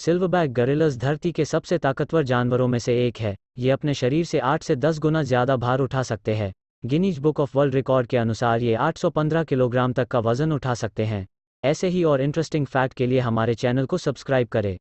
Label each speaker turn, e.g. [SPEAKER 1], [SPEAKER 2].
[SPEAKER 1] silverback गरिलस धरती के सबसे ताकतवर जानवरों में से एक है ये अपने शरीर से 8 से 10 गुना ज़्यादा भार उठा सकते हैं Guinness book of world record के अनुसार ये 815 किलोग्राम तक का वजन उठा सकते हैं ऐसे ही और इंटरेस्टिंग फैक्ट के लिए हमारे चैनल को सब्सक्राइब करें